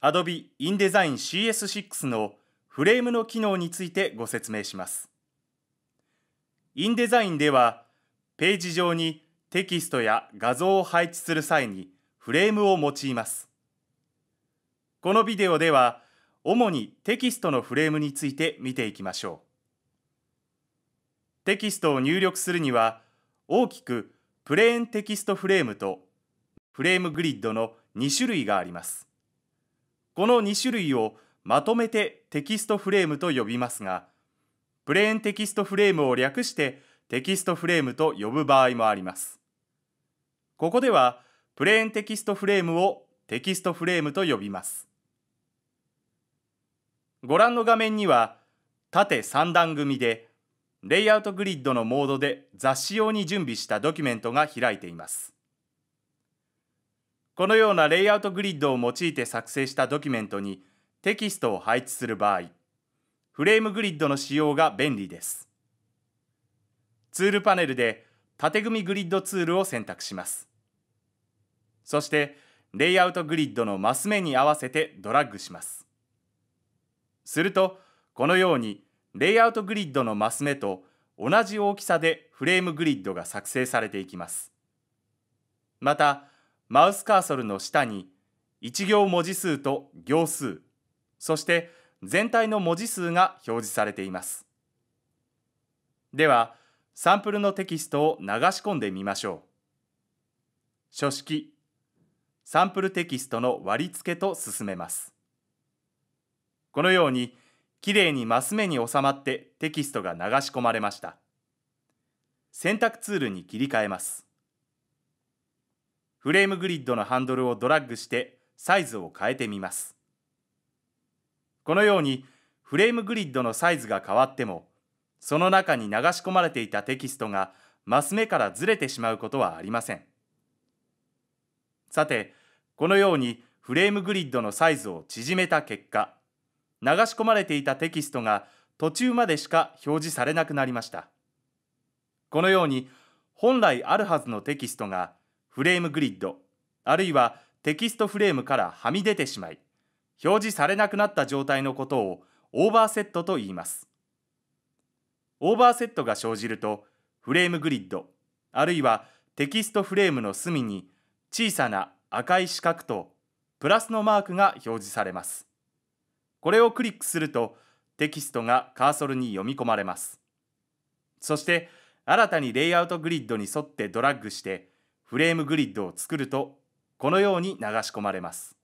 Adobe InDesign CS6 のフレームの機能についてご説明します。InDesign では、ページ上にテキストや画像を配置する際にフレームを用います。このビデオでは、主にテキストのフレームについて見ていきましょう。テキストを入力するには、大きくプレーンテキストフレームとフレームグリッドの2種類があります。この2種類をまとめてテキストフレームと呼びますが、プレーンテキストフレームを略してテキストフレームと呼ぶ場合もあります。ここでは、プレーンテキストフレームをテキストフレームと呼びます。ご覧の画面には、縦3段組で、レイアウトグリッドのモードで雑誌用に準備したドキュメントが開いています。このようなレイアウトグリッドを用いて作成したドキュメントにテキストを配置する場合、フレームグリッドの使用が便利です。ツールパネルで縦組グリッドツールを選択します。そして、レイアウトグリッドのマス目に合わせてドラッグします。すると、このようにレイアウトグリッドのマス目と同じ大きさでフレームグリッドが作成されていきます。また、マウスカーソルの下に1行文字数と行数そして全体の文字数が表示されていますではサンプルのテキストを流し込んでみましょう書式サンプルテキストの割り付けと進めますこのようにきれいにマス目に収まってテキストが流し込まれました選択ツールに切り替えますフレームグリッドのハンドルをドラッグしてサイズを変えてみます。このようにフレームグリッドのサイズが変わってもその中に流し込まれていたテキストがマス目からずれてしまうことはありません。さてこのようにフレームグリッドのサイズを縮めた結果流し込まれていたテキストが途中までしか表示されなくなりました。このように本来あるはずのテキストがフレームグリッドあるいはテキストフレームからはみ出てしまい表示されなくなった状態のことをオーバーセットと言いますオーバーセットが生じるとフレームグリッドあるいはテキストフレームの隅に小さな赤い四角とプラスのマークが表示されますこれをクリックするとテキストがカーソルに読み込まれますそして新たにレイアウトグリッドに沿ってドラッグしてフレームグリッドを作るとこのように流し込まれます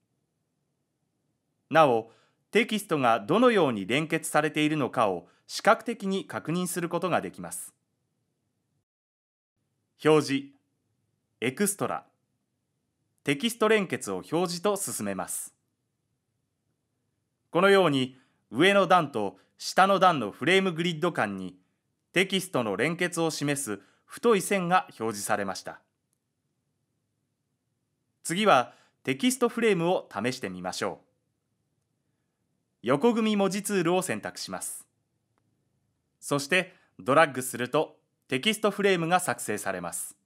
なおテキストがどのように連結されているのかを視覚的に確認することができます表示エクストラテキスト連結を表示と進めますこのように上の段と下の段のフレームグリッド間にテキストの連結を示す太い線が表示されました。次はテキストフレームを試してみましょう。横組文字ツールを選択します。そしてドラッグするとテキストフレームが作成されます。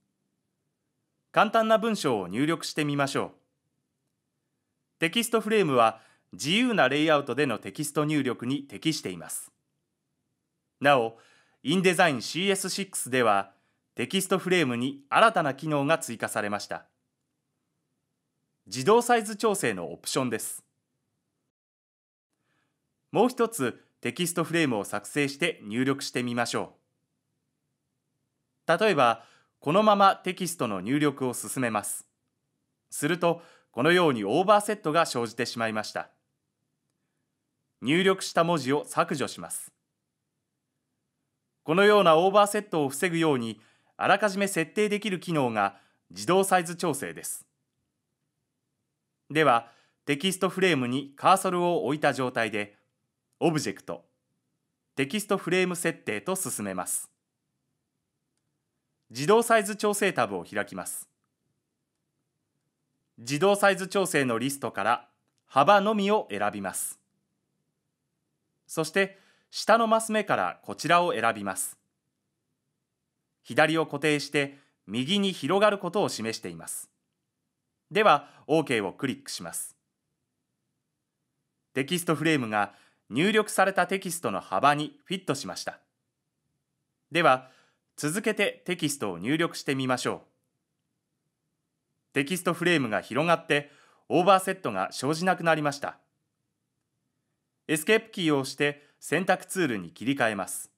簡単な文章を入力してみましょう。テキストフレームは自由なレイアウトでのテキスト入力に適しています。なお、インデザイン CS6 ではテキストフレームに新たな機能が追加されました。自動サイズ調整のオプションです。もう一つテキストフレームを作成して入力してみましょう。例えば、このままテキストの入力を進めます。すると、このようにオーバーセットが生じてしまいました。入力した文字を削除します。このようなオーバーセットを防ぐように、あらかじめ設定できる機能が自動サイズ調整です。では、テキストフレームにカーソルを置いた状態で、オブジェクト、テキストフレーム設定と進めます。自動サイズ調整タブを開きます。自動サイズ調整のリストから幅のみを選びます。そして下のマス目からこちらを選びます。左を固定して右に広がることを示しています。では OK をクリックしますテキストフレームが入力されたテキストの幅にフィットしましたでは続けてテキストを入力してみましょうテキストフレームが広がってオーバーセットが生じなくなりましたエスケープキーを押して選択ツールに切り替えます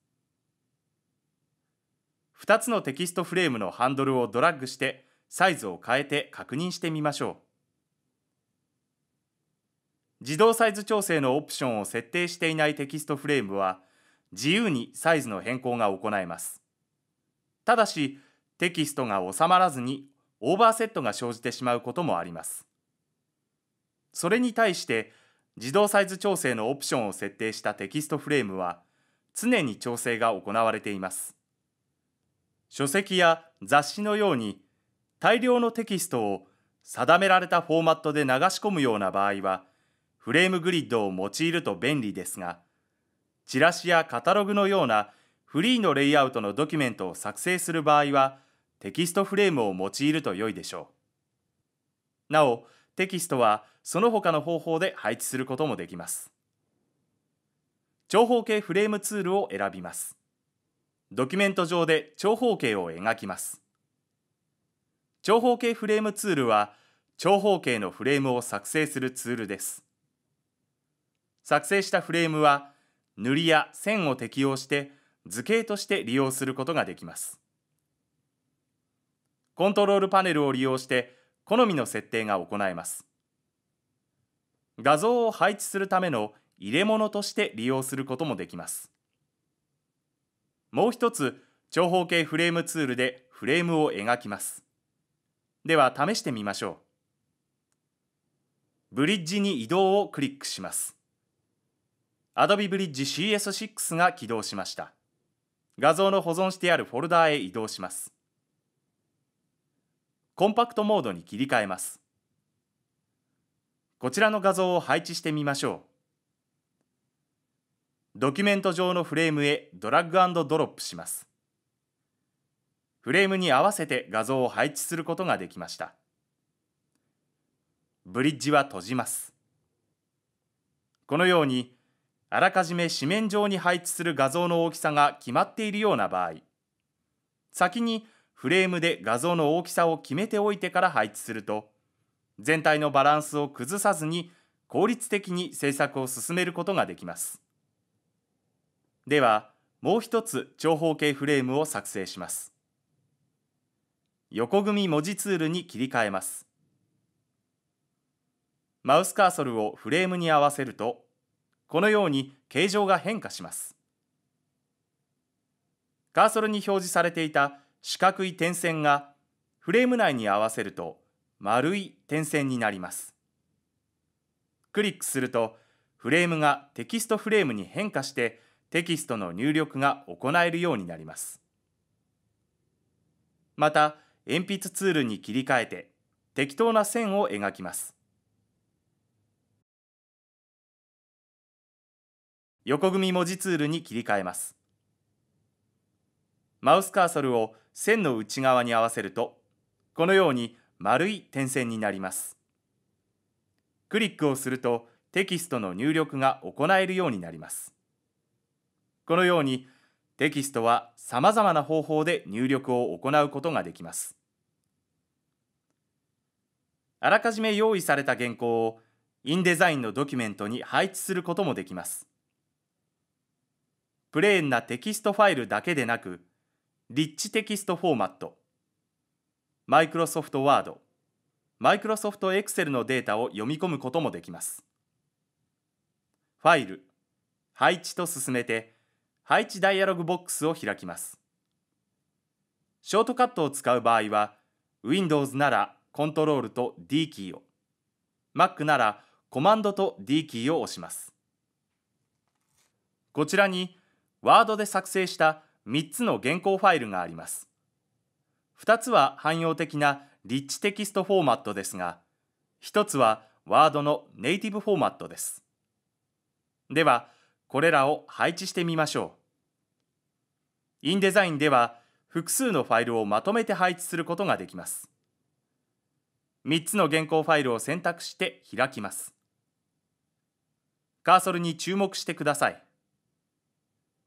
2つのテキストフレームのハンドルをドラッグしてサイズを変えて確認してみましょう。自動サイズ調整のオプションを設定していないテキストフレームは自由にサイズの変更が行えます。ただしテキストが収まらずにオーバーセットが生じてしまうこともあります。それに対して自動サイズ調整のオプションを設定したテキストフレームは常に調整が行われています。書籍や雑誌のように大量のテキストを定められたフォーマットで流し込むような場合は、フレームグリッドを用いると便利ですが、チラシやカタログのようなフリーのレイアウトのドキュメントを作成する場合は、テキストフレームを用いると良いでしょう。なお、テキストはその他の方法で配置することもできます。長方形フレームツールを選びます。ドキュメント上で長方形を描きます。長方形フレームツールは長方形のフレームを作成するツールです作成したフレームは塗りや線を適用して図形として利用することができますコントロールパネルを利用して好みの設定が行えます画像を配置するための入れ物として利用することもできますもう一つ長方形フレームツールでフレームを描きますでは試してみましょう。ブリッジに移動をクリックします。Adobe Bridge CS6 が起動しました。画像の保存してあるフォルダーへ移動します。コンパクトモードに切り替えます。こちらの画像を配置してみましょう。ドキュメント上のフレームへドラッグドロップします。フレームに合わせて画像を配置することができましたブリッジは閉じますこのようにあらかじめ紙面上に配置する画像の大きさが決まっているような場合先にフレームで画像の大きさを決めておいてから配置すると全体のバランスを崩さずに効率的に制作を進めることができますではもう一つ長方形フレームを作成します横組文字ツールに切り替えます。マウスカーソルをフレームに合わせると、このように形状が変化します。カーソルに表示されていた四角い点線がフレーム内に合わせると丸い点線になります。クリックするとフレームがテキストフレームに変化してテキストの入力が行えるようになります。また、鉛筆ツールに切り替えて適当な線を描きます横組文字ツールに切り替えますマウスカーソルを線の内側に合わせるとこのように丸い点線になりますクリックをするとテキストの入力が行えるようになりますこのようにテキストはさまざまな方法で入力を行うことができますあらかじめ用意された原稿をインデザインのドキュメントに配置することもできます。プレーンなテキストファイルだけでなく、リッチテキストフォーマット、マイクロソフトワードマイクロソフトエクセルのデータを読み込むこともできます。ファイル、配置と進めて、配置ダイアログボックスを開きます。ショートカットを使う場合は、Windows ならコントロールと D キーを Mac ならコマンドと D キーを押しますこちらに Word で作成した3つの原稿ファイルがあります2つは汎用的なリッチテキストフォーマットですが1つは Word のネイティブフォーマットですではこれらを配置してみましょうインデザインでは複数のファイルをまとめて配置することができます3つの原稿ファイルを選択して開きます。カーソルに注目してください。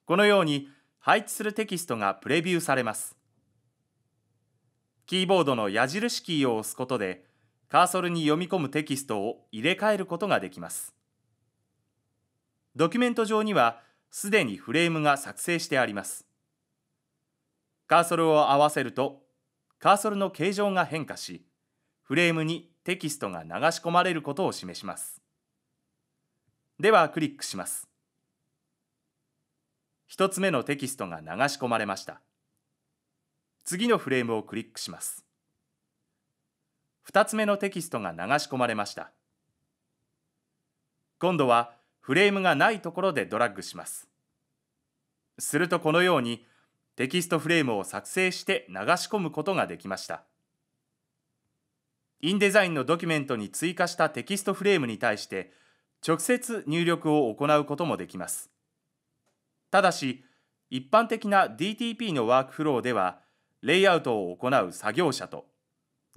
このように配置するテキストがプレビューされます。キーボードの矢印キーを押すことで、カーソルに読み込むテキストを入れ替えることができます。ドキュメント上には、すでにフレームが作成してあります。カーソルを合わせると、カーソルの形状が変化し、フレームにテキストが流し込まれることを示します。ではクリックします。一つ目のテキストが流し込まれました。次のフレームをクリックします。二つ目のテキストが流し込まれました。今度はフレームがないところでドラッグします。するとこのようにテキストフレームを作成して流し込むことができました。インデザインのドキュメントに追加したテキストフレームに対して直接入力を行うこともできます。ただし、一般的な DTP のワークフローでは、レイアウトを行う作業者と、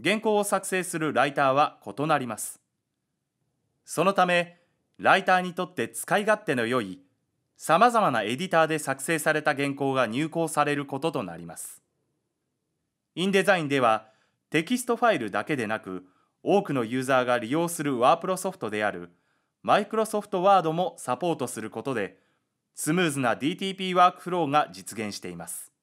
原稿を作成するライターは異なります。そのため、ライターにとって使い勝手の良い、さまざまなエディターで作成された原稿が入稿されることとなります。インデザインでは、テキストファイルだけでなく多くのユーザーが利用するワープロソフトであるマイクロソフトワードもサポートすることでスムーズな DTP ワークフローが実現しています。